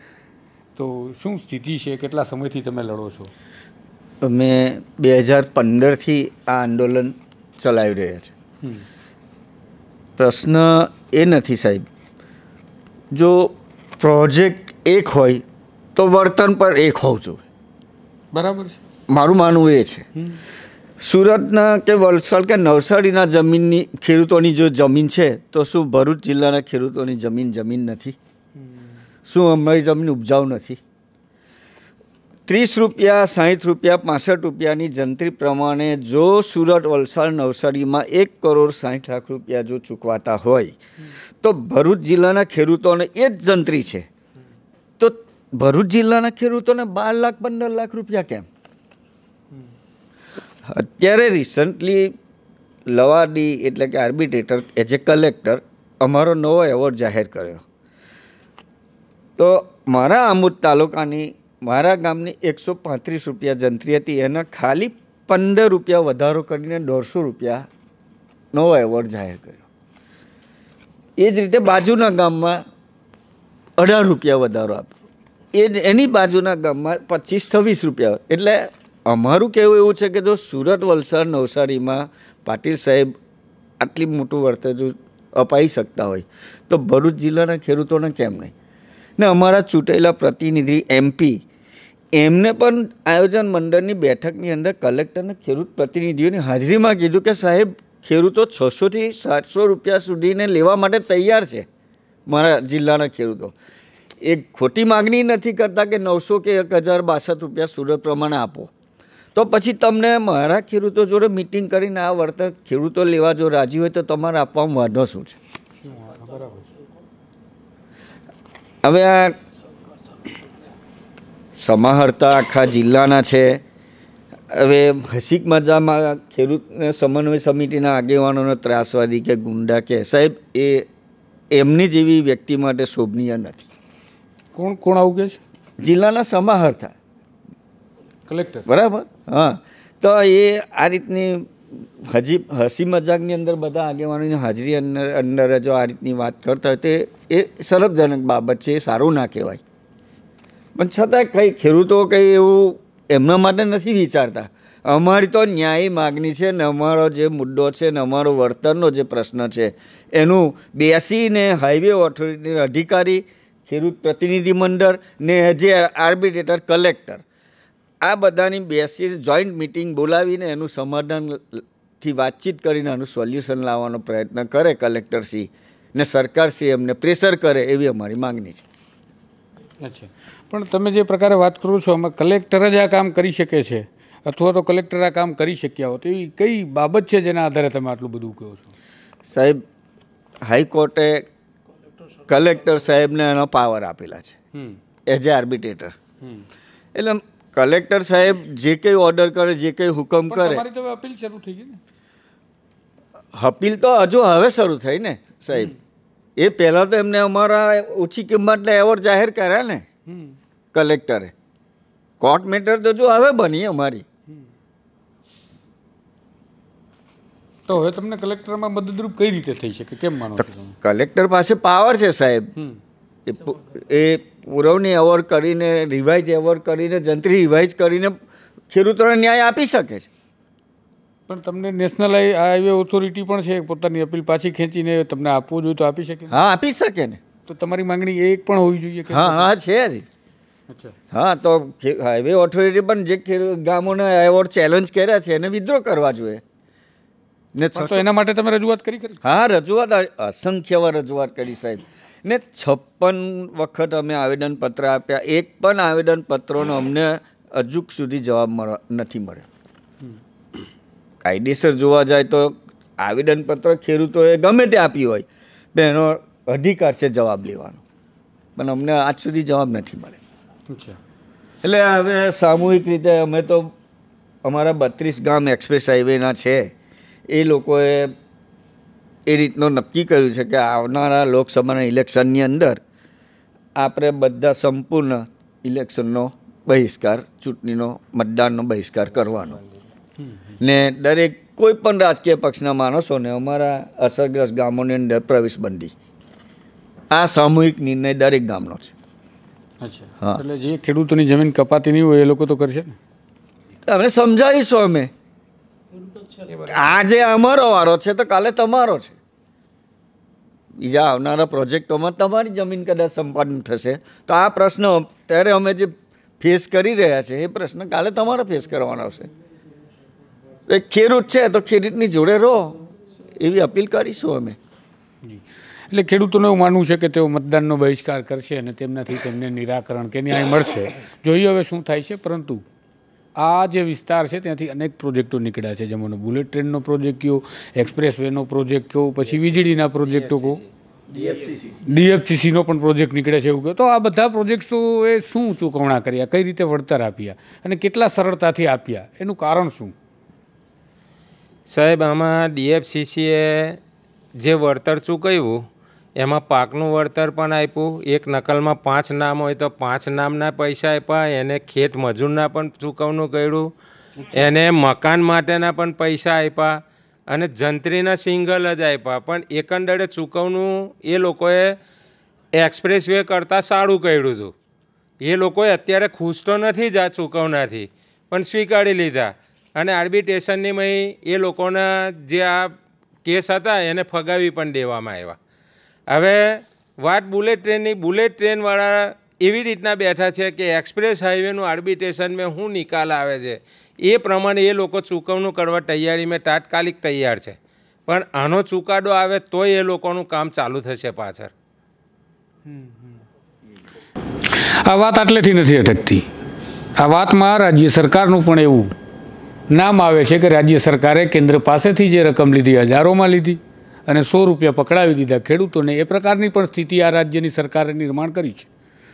તો શું સ્થિતિ છે કેટલા સમયથી તમે લડો છો મેં બે હજાર પંદરથી આ આંદોલન ચલાવી રહ્યા છે પ્રશ્ન એ નથી સાહેબ જો પ્રોજેક્ટ એક હોય તો વર્તન પણ એક હોવું જોઈએ બરાબર છે મારું માનવું એ છે સુરતના કે વલસાડ કે નવસારીના જમીનની ખેડૂતોની જો જમીન છે તો શું ભરૂચ જિલ્લાના ખેડૂતોની જમીન જમીન નથી શું અમારી જમીન ઉપજાઉ નથી ત્રીસ રૂપિયા સાહીઠ રૂપિયા પાસઠ રૂપિયાની જંત્રી પ્રમાણે જો સુરત વલસાડ નવસારીમાં એક કરોડ સાહીઠ લાખ રૂપિયા જો ચૂકવાતા હોય તો ભરૂચ જિલ્લાના ખેડૂતોને એ જ જંત્રી છે તો ભરૂચ જિલ્લાના ખેડૂતોને બાર લાખ પંદર લાખ રૂપિયા કેમ અત્યારે રિસન્ટલી લવાડી એટલે કે આર્બિટ્રેટર એઝ એ કલેક્ટર અમારો નવો એવોર્ડ જાહેર કર્યો તો મારા આમોદ તાલુકાની મારા ગામની એકસો પાંત્રીસ રૂપિયા જંત્રી હતી એના ખાલી પંદર રૂપિયા વધારો કરીને દોઢસો રૂપિયાનો એવોર્ડ જાહેર કર્યો એ જ રીતે બાજુના ગામમાં અઢાર રૂપિયા વધારો આપ્યો એ એની બાજુના ગામમાં પચીસ છવ્વીસ રૂપિયા એટલે અમારું કહેવું એવું છે કે જો સુરત વલસાડ નવસારીમાં પાટીલ સાહેબ આટલી મોટું વર્તજુ અપાઈ શકતા હોય તો ભરૂચ જિલ્લાના ખેડૂતોને કેમ નહીં ને અમારા ચૂંટાયેલા પ્રતિનિધિ એમપી એમને પણ આયોજન મંડળની બેઠકની અંદર કલેક્ટરના ખેડૂત પ્રતિનિધિઓની હાજરીમાં કીધું કે સાહેબ ખેડૂતો છસોથી સાતસો રૂપિયા સુધીને લેવા માટે તૈયાર છે મારા જિલ્લાના ખેડૂતો એ ખોટી માગણી નથી કરતા કે નવસો કે એક હજાર બાસઠ રૂપિયા સુરત પ્રમાણે આપો તો પછી તમને મારા ખેડૂતો જોડે મિટિંગ કરીને આ વળતર ખેડૂતો લેવા જો રાજી હોય તો તમારે આપવામાં વાંધો શું છે હવે આ સમાહર્તા આખા જિલ્લાના છે હવે હસીક મજામાં ખેડૂત સમન્વય સમિતિના આગેવાનોને ત્રાસવાદી કે ગુંડા કે સાહેબ એ એમની જેવી વ્યક્તિ માટે શોભનીય નથી કોણ કોણ આવું કે છે જિલ્લાના સમાહર્તા કલેક્ટર બરાબર હા તો એ આ રીતની હજી હસી મજાકની અંદર બધા આગેવાનોની હાજરી અંદર અંદર જો આ રીતની વાત કરતા હોય તો એ સરબજનક બાબત છે એ સારું ના કહેવાય પણ છતાં કંઈ ખેડૂતો કંઈ એવું એમના માટે નથી વિચારતા અમારી તો ન્યાયી માગણી છે ને અમારો જે મુદ્દો છે ને અમારો વર્તનનો જે પ્રશ્ન છે એનું બેસીને હાઈવે ઓથોરિટીના અધિકારી ખેડૂત પ્રતિનિધિ મંડળ ને જે આર્બિટ્રેટર કલેક્ટર આ બધાની બેસી જોઈન્ટ મિટિંગ બોલાવીને એનું સમાધાનથી વાતચીત કરીને એનું સોલ્યુશન લાવવાનો પ્રયત્ન કરે કલેક્ટરશ્રી ને સરકારશ્રી એમને પ્રેશર કરે એવી અમારી માગણી છે અચ્છા પણ તમે જે પ્રકારે વાત કરો છો આમાં કલેક્ટર જ આ કામ કરી શકે છે અથવા તો કલેક્ટર આ કામ કરી શક્યા હોત એવી કઈ બાબત છે જેના આધારે તમે આટલું બધું કહો છો સાહેબ હાઈકોર્ટે કલેક્ટર સાહેબને એનો પાવર આપેલા છે એઝ એ આર્બિટ્રેટર એટલે કલેક્ટર સાહેબ જે કંઈ ઓર્ડર કરે જે કંઈ હુકમ કરે અપીલ શરૂ થઈ ગઈ ને અપીલ તો હજુ હવે શરૂ થઈ ને સાહેબ એ પહેલાં તો એમને અમારા ઓછી કિંમતને એવોર્ડ જાહેર કર્યા ને કલેક્ટરે કોર્ટ મેટર તો જો હવે બની અમારી તો હવે તમને કલેક્ટરમાં મદદરૂપ કઈ રીતે થઈ શકે કેમ માનો કલેક્ટર પાસે પાવર છે સાહેબ એ પુરવણી અવર કરીને રિવાઇઝ અવર કરીને જંત્રી રિવાઇઝ કરીને ખેડૂતોને ન્યાય આપી શકે છે પણ તમને નેશનલ હાઈવે ઓથોરિટી પણ છે પોતાની અપીલ પાછી ખેંચીને તમને આપવું જોઈએ તો આપી શકે હા આપી શકે ને તો તમારી માંગણી એક પણ હોવી જોઈએ હા હા છે જ હા તો હાઈવે ઓથોરિટી પણ જે ગામોને એવોર્ડ ચેલેન્જ કર્યા છે એને વિદ્રોહ કરવા જોઈએ ને તો એના માટે તમે રજૂઆત કરી કરી હા રજૂઆત અસંખ્ય વાર રજૂઆત કરી સાહેબ ને છપ્પન વખત અમે આવેદનપત્ર આપ્યા એક પણ આવેદનપત્રોનો અમને હજુ સુધી જવાબ નથી મળ્યો કાયદેસર જોવા જાય તો આવેદનપત્ર ખેડૂતોએ ગમે તે આપી હોય એનો અધિકાર છે જવાબ લેવાનો પણ અમને આજ સુધી જવાબ નથી મળ્યો એટલે હવે સામૂહિક રીતે અમે તો અમારા બત્રીસ ગામ એક્સપ્રેસ હાઈવેના છે એ લોકોએ એ રીતનું નક્કી કર્યું છે કે આવનારા લોકસભાના ઇલેક્શનની અંદર આપણે બધા સંપૂર્ણ ઇલેક્શનનો બહિષ્કાર ચૂંટણીનો મતદાનનો બહિષ્કાર કરવાનો ને દરેક કોઈ પણ રાજકીય પક્ષના માણસોને અમારા અસરગ્રસ્ત ગામોની અંદર પ્રવેશ બંધી આ સામૂહિક નિર્ણય દરેક ગામનો છે અચ્છા એટલે જે ખેડૂતોની જમીન કપાતી નહીં હોય એ લોકો તો કરશે ને અમે સમજાવીશું અમે આજે અમારો વારો છે તો કાલે તમારો છે બીજા આવનારા પ્રોજેક્ટોમાં તમારી જમીન કદાચ સંપાદન થશે તો આ પ્રશ્ન અત્યારે અમે જે ફેસ કરી રહ્યા છે એ પ્રશ્ન કાલે તમારે ફેસ કરવાનો આવશે એક ખેડૂત છે તો ખેડૂતની જોડે રહો એવી અપીલ કરીશું અમે એટલે ખેડૂતોને એવું માનવું છે કે તેઓ મતદાનનો બહિષ્કાર કરશે અને તેમનાથી તેમને નિરાકરણ કે ન્યાય મળશે જોઈએ હવે શું થાય છે પરંતુ આ જે વિસ્તાર છે ત્યાંથી અનેક પ્રોજેક્ટો નીકળ્યા છે જેમાંનો બુલેટ ટ્રેનનો પ્રોજેક્ટ કયો એક્સપ્રેસ વેનો પ્રોજેક્ટ કયો પછી વીજળીના પ્રોજેક્ટો કહો ડીએફસીસીનો પણ પ્રોજેક્ટ નીકળે છે એવું કહો તો આ બધા પ્રોજેક્ટ્સોએ શું ચૂકવણા કર્યા કઈ રીતે વળતર આપ્યા અને કેટલા સરળતાથી આપ્યા એનું કારણ શું સાહેબ આમાં ડીએફસીસીએ જે વળતર ચૂકવ્યું એમાં પાકનું વળતર પણ આપ્યું એક નકલમાં પાંચ નામ હોય તો પાંચ નામના પૈસા આપ્યા એને ખેત મજૂરના પણ ચૂકવણું કર્યું એને મકાન માટેના પણ પૈસા આપ્યા અને જંત્રીના સિંગલ જ આપ્યા પણ એકંદરે ચૂકવણું એ લોકોએ એક્સપ્રેસ વે કરતાં સારું કર્યું હતું એ લોકોએ અત્યારે ખુશ તો નથી જ આ ચૂકવણાથી પણ સ્વીકારી લીધા અને આર્બિટ્રેશનની મય એ લોકોના જે આ કેસ હતા એને ફગાવી પણ દેવામાં આવ્યા હવે વાત બુલેટ ટ્રેનની બુલેટ ટ્રેનવાળા એવી રીતના બેઠા છે કે એક્સપ્રેસ હાઈવેનું આર્બિટ્રેશન મેં હું નિકાલ આવે છે એ પ્રમાણે એ લોકો ચૂકવણું કરવા તૈયારી મેં તાત્કાલિક તૈયાર છે પણ આનો ચુકાદો આવે તોય એ લોકોનું કામ ચાલુ થશે પાછળ આ વાત આટલેથી નથી અટકતી આ વાતમાં રાજ્ય સરકારનું પણ એવું નામ આવે છે કે રાજ્ય સરકારે કેન્દ્ર પાસેથી જે રકમ લીધી હજારોમાં લીધી અને સો રૂપિયા પકડાવી દીધા ખેડૂતોને એ પ્રકારની પણ સ્થિતિ આ રાજ્યની સરકારે નિર્માણ કરી છે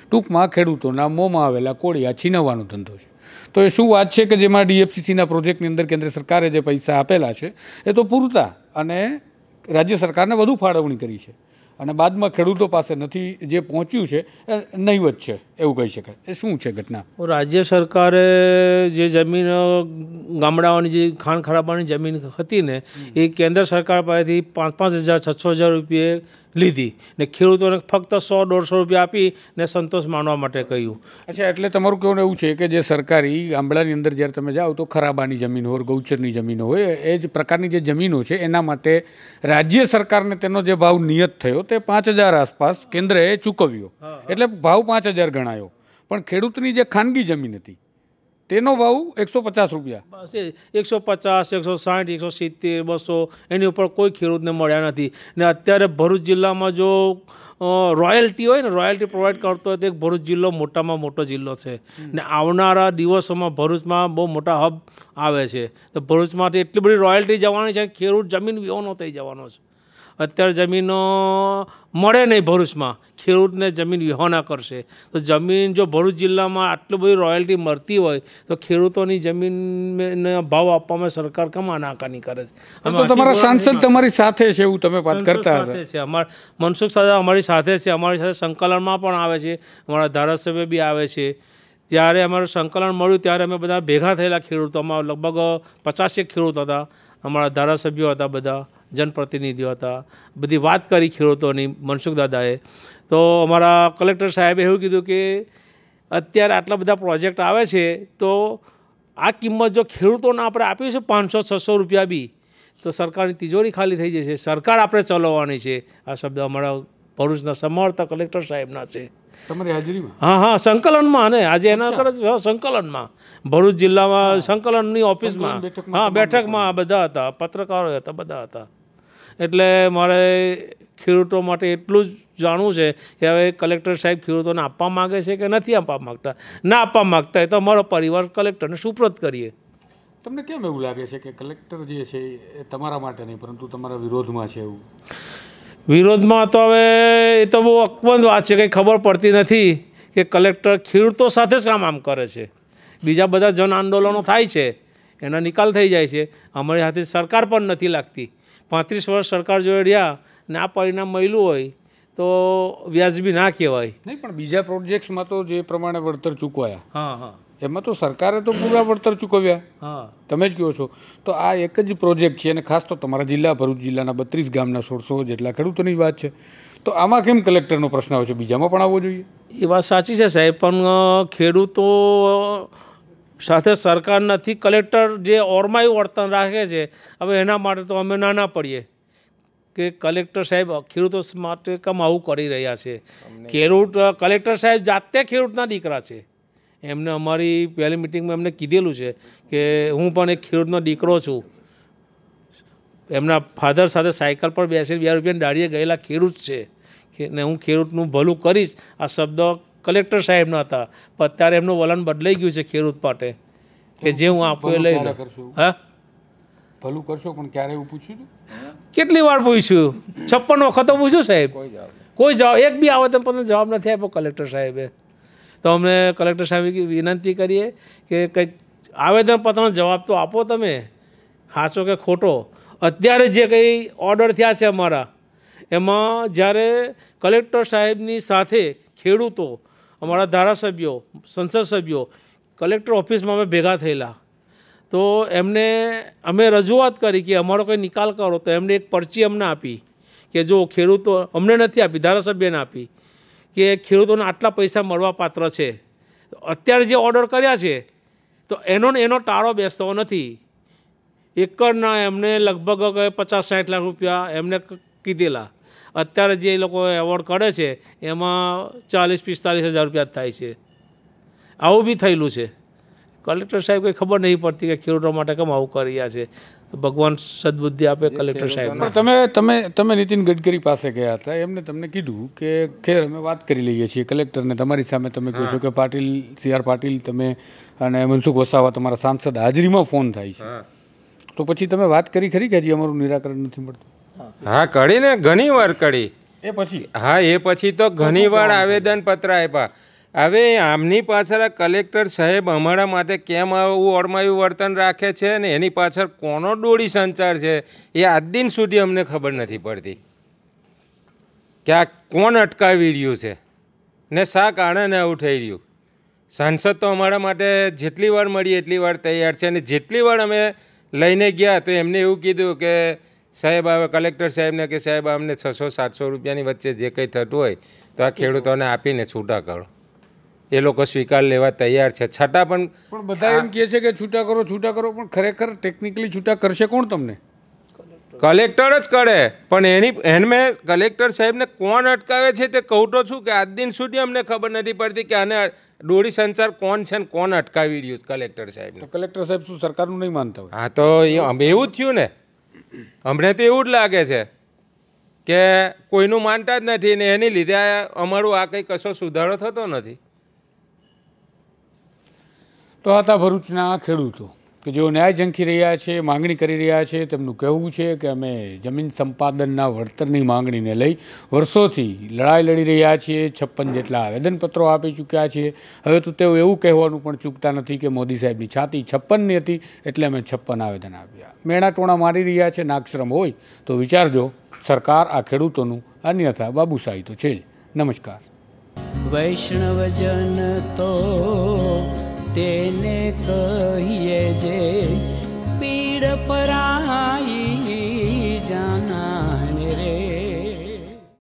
ટૂંકમાં ખેડૂતોના મોંમાં આવેલા કોળિયા છીનવવાનો ધંધો છે તો એ શું વાત છે કે જેમાં ડીએફસીસીના પ્રોજેક્ટની અંદર કેન્દ્ર સરકારે જે પૈસા આપેલા છે એ તો પૂરતા અને રાજ્ય સરકારને વધુ ફાળવણી કરી છે અને બાદમાં ખેડૂતો પાસે નથી જે પહોંચ્યું છે નહીવત છે એવું કહી શકાય એ શું છે ઘટના રાજ્ય સરકારે જે જમીન ગામડાઓની જે ખાણ ખરાબાની જમીન હતી ને એ કેન્દ્ર સરકાર પાસેથી પાંચ પાંચ હજાર છસો હજાર રૂપિયે લીધી ને ખેડૂતોને ફક્ત સો દોઢસો રૂપિયા આપી ને સંતોષ માનવા માટે કહ્યું અચ્છા એટલે તમારું કેવું એવું છે કે જે સરકારી ગામડાની અંદર જ્યારે તમે જાઓ તો ખરાબાની જમીન હોય ગૌચરની જમીન હોય એ જ પ્રકારની જે જમીનો છે એના માટે રાજ્ય સરકારને તેનો જે ભાવ નિયત થયો તે પાંચ હજાર આસપાસ કેન્દ્રએ ચૂકવ્યો એટલે ભાવ પાંચ હજાર ગણાયો પણ ખેડૂતની જે ખાનગી જમીન હતી તેનો ભાવ એકસો પચાસ રૂપિયા બસ એ એકસો પચાસ એકસો સાઠ એકસો સિત્તેર બસો એની ઉપર કોઈ ખેડૂતને મળ્યા નથી ને અત્યારે ભરૂચ જિલ્લામાં જો રોયલ્ટી હોય ને રોયલ્ટી પ્રોવાઈડ કરતો હોય તો એક ભરૂચ જિલ્લો મોટામાં મોટો જિલ્લો છે ને આવનારા દિવસોમાં ભરૂચમાં બહુ મોટા હબ આવે છે તો ભરૂચમાંથી એટલી બધી રોયલ્ટી જવાની છે ખેડૂત જમીન વિહોનો થઈ જવાનો છે અત્યારે જમીનો મળે નહીં ભરૂચમાં ખેડૂતને જમીન વિહોણા કરશે તો જમીન જો ભરૂચ જિલ્લામાં આટલું બધી રોયલ્ટી મળતી હોય તો ખેડૂતોની જમીનને ભાવ આપવામાં સરકાર કેમ આનાકાની કરે છે તમારા સાંસદ તમારી સાથે છે એવું તમે વાત કરતા છે અમારા મનસુખ સાદા અમારી સાથે છે અમારી સાથે સંકલનમાં પણ આવે છે અમારા ધારાસભ્ય બી આવે છે ત્યારે અમારું સંકલન મળ્યું ત્યારે અમે બધા ભેગા થયેલા ખેડૂતો અમારા લગભગ પચાસેક ખેડૂત હતા અમારા ધારાસભ્યો હતા બધા જનપ્રતિનિધિઓ હતા બધી વાત કરી ખેડૂતોની મનસુખ દાદાએ તો અમારા કલેક્ટર સાહેબે એવું કીધું કે અત્યારે આટલા બધા પ્રોજેક્ટ આવે છે તો આ કિંમત જો ખેડૂતોને આપણે આપીશું પાંચસો છસો રૂપિયા બી તો સરકારની તિજોરી ખાલી થઈ જશે સરકાર આપણે ચલાવવાની છે આ શબ્દ અમારા ભરૂચના સમર્થ કલેક્ટર સાહેબના છે તમારી હાજરીમાં હા હા સંકલનમાં અને આજે એના આગળ સંકલનમાં ભરૂચ જિલ્લામાં સંકલનની ઓફિસમાં હા બેઠકમાં બધા હતા પત્રકારો હતા બધા હતા એટલે મારે ખેડૂતો માટે એટલું જ જાણવું છે કે હવે કલેક્ટર સાહેબ ખેડૂતોને આપવા માગે છે કે નથી આપવા માગતા ના આપવા માગતા એ તો અમારો પરિવાર કલેક્ટરને સુપ્રત કરીએ તમને કેમ એવું લાગે છે કે કલેક્ટર જે છે એ તમારા માટે નહીં પરંતુ તમારા વિરોધમાં છે એવું વિરોધમાં તો હવે એ તો બહુ અકબંધ વાત છે કંઈ ખબર પડતી નથી કે કલેક્ટર ખેડૂતો સાથે જ કામ આમ કરે છે બીજા બધા જન આંદોલનો થાય છે એના નિકાલ થઈ જાય છે અમારી સાથે સરકાર પણ નથી લાગતી પાંત્રીસ વર્ષ સરકાર જોડે રહ્યા ને આ પરિણામ મળ્યું હોય તો વ્યાજબી ના કહેવાય નહીં પણ બીજા પ્રોજેક્ટ્સમાં તો જે પ્રમાણે વળતર ચૂકવાયા હા હા એમાં તો સરકારે તો પૂરા વળતર ચૂકવ્યા હા તમે જ કહો છો તો આ એક જ પ્રોજેક્ટ છે અને ખાસ તો તમારા જિલ્લા ભરૂચ જિલ્લાના બત્રીસ ગામના સોળસો જેટલા ખેડૂતોની વાત છે તો આમાં કેમ કલેક્ટરનો પ્રશ્ન આવે છે બીજામાં પણ આવવો જોઈએ એ વાત સાચી છે સાહેબ પણ ખેડૂતો સાથે સરકાર નથી કલેક્ટર જે ઓરમાયું વર્તન રાખે છે હવે એના માટે તો અમે નાના પડીએ કે કલેક્ટર સાહેબ ખેડૂતો માટે કમ આવું કરી રહ્યા છે ખેડૂત કલેક્ટર સાહેબ જાતે ખેડૂતના દીકરા છે એમને અમારી પહેલી મિટિંગમાં એમને કીધેલું છે કે હું પણ એક ખેડૂતનો દીકરો છું એમના ફાધર સાથે સાયકલ પર બેસીને બે રૂપિયાની દાડીએ ગયેલા ખેડૂત છે કે ને હું ખેડૂતનું ભલું કરીશ આ શબ્દ કલેક્ટર સાહેબના હતા પણ અત્યારે એમનું વલણ બદલાઈ ગયું છે ખેડૂત માટે કે જે હું આપું એ લઈ હા ભલું કરશો પણ ક્યારે એવું પૂછ્યું કેટલી વાર પૂછ્યું છપ્પન વખત પૂછ્યું સાહેબ કોઈ જવાબ એક બી આવેદન પત્ર જવાબ નથી આપ્યો કલેક્ટર સાહેબે તો અમે કલેક્ટર સાહેબ વિનંતી કરીએ કે કંઈક આવેદનપત્રનો જવાબ તો આપો તમે સાચો કે ખોટો અત્યારે જે કંઈ ઓર્ડર થયા છે અમારા એમાં જ્યારે કલેક્ટર સાહેબની સાથે ખેડૂતો અમારા ધારાસભ્યો સંસદ સભ્યો કલેક્ટર ઓફિસમાં અમે ભેગા થયેલા તો એમને અમે રજૂઆત કરી કે અમારો કંઈ નિકાલ કરો તો એમને એક પરચી અમને આપી કે જો ખેડૂતો અમને નથી આપી ધારાસભ્યને આપી કે ખેડૂતોને આટલા પૈસા મળવાપાત્ર પાત્ર છે અત્યારે જે ઓર્ડર કર્યા છે તો એનો ને એનો ટાળો બેસતો નથી એકરના એમને લગભગ પચાસ સાઠ લાખ રૂપિયા એમને કીધેલા અત્યારે જે લોકો એવોર્ડ કરે છે એમાં ચાલીસ પિસ્તાલીસ હજાર રૂપિયા થાય છે આવું બી થયેલું છે કલેક્ટર સાહેબ કંઈ ખબર નહીં પડતી કે ખેડૂતો માટે કેમ આવું કરી રહ્યા છે ભગવાન સદબુદ્ધિ આપે કલેક્ટર સાહેબ તમે તમે તમે નીતિન ગડકરી પાસે ગયા હતા એમને તમને કીધું કે ખેર અમે વાત કરી લઈએ છીએ કલેક્ટરને તમારી સામે તમે કહો છો કે પાટીલ સી આર પાટીલ તમે અને મનસુખ વસાવા તમારા સાંસદ હાજરીમાં ફોન થાય છે તો પછી તમે વાત કરી ખરી કે હજી અમારું નિરાકરણ નથી મળતું હા કળી ને ઘણી વાર કળી એ પછી હા એ પછી તો ઘણી વાર આવેદન પત્ર આપ્યા હવે આમની પાછળ કલેક્ટર સાહેબ અમારા માટે કેમ આવું ઓળમાયું વર્તન રાખે છે ને એની પાછળ કોનો ડોળી સંચાર છે એ આજ દિન સુધી અમને ખબર નથી પડતી કે આ કોણ અટકાવી રહ્યું છે ને શા કારણે આવું થઈ રહ્યું સાંસદ તો અમારા માટે જેટલી વાર મળી એટલી વાર તૈયાર છે અને જેટલી વાર અમે લઈને ગયા તો એમને એવું કીધું કે સાહેબ હવે કલેક્ટર સાહેબને કે સાહેબ અમને છસો સાતસો રૂપિયાની વચ્ચે જે કંઈ થતું હોય તો આ ખેડૂતોને આપીને છૂટા કરો એ લોકો સ્વીકાર લેવા તૈયાર છે છતાં પણ પણ બધા એમ કહે છે કે છૂટા કરો છૂટા કરો પણ ખરેખર ટેકનિકલી છૂટા કરશે કોણ તમને કલેક્ટર જ કરે પણ એની એને કલેક્ટર સાહેબને કોણ અટકાવે છે તે કહું તો છું કે આજ દિન સુધી અમને ખબર નથી પડતી કે આને ડોળી સંચાર કોણ છે ને કોણ અટકાવી રહ્યું છે કલેક્ટર સાહેબ કલેક્ટર સાહેબ શું સરકારનું નહીં માનતા હોય હા તો એવું થયું ને હમણે તો એવું જ લાગે છે કે કોઈનું માનતા જ નથી ને એની લીધે અમારું આ કંઈ કશો સુધારો થતો નથી તો હતા ભરૂચના ખેડૂતો કે જેઓ ન્યાય ઝંખી રહ્યા છે માંગણી કરી રહ્યા છે તેમનું કહેવું છે કે અમે જમીન સંપાદનના વળતરની માંગણીને લઈ વર્ષોથી લડાઈ લડી રહ્યા છીએ છપ્પન જેટલા આવેદનપત્રો આપી ચૂક્યા છીએ હવે તો તેઓ એવું કહેવાનું પણ ચૂકતા નથી કે મોદી સાહેબની છાતી છપ્પનની હતી એટલે અમે છપ્પન આવેદન આપ્યા મેણા ટોણા મારી રહ્યા છે નાક્ષરમ હોય તો વિચારજો સરકાર આ ખેડૂતોનું અન્યથા બાબુશાહી તો છે જ નમસ્કાર વૈષ્ણવજન તો तेने कहिए जे पीड़ पराई